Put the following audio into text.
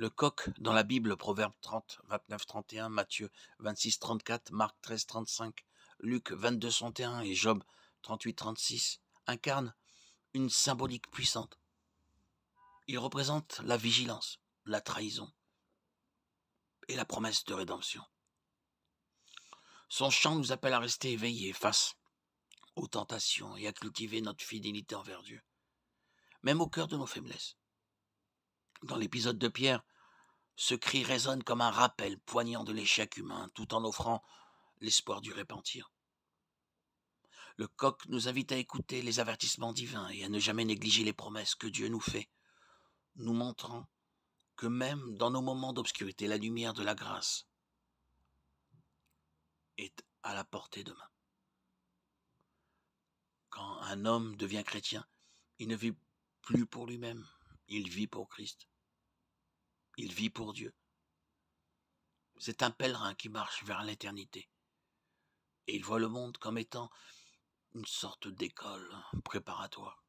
le coq dans la Bible, Proverbe 30, 29, 31, Matthieu 26, 34, Marc 13, 35, Luc 22, 31 et Job 38, 36, incarne une symbolique puissante. Il représente la vigilance, la trahison et la promesse de rédemption. Son chant nous appelle à rester éveillés face aux tentations et à cultiver notre fidélité envers Dieu, même au cœur de nos faiblesses. Dans l'épisode de Pierre, ce cri résonne comme un rappel poignant de l'échec humain, tout en offrant l'espoir du repentir. Le coq nous invite à écouter les avertissements divins et à ne jamais négliger les promesses que Dieu nous fait, nous montrant que même dans nos moments d'obscurité, la lumière de la grâce est à la portée de main. Quand un homme devient chrétien, il ne vit plus pour lui-même, il vit pour Christ. Il vit pour Dieu. C'est un pèlerin qui marche vers l'éternité. Et il voit le monde comme étant une sorte d'école préparatoire.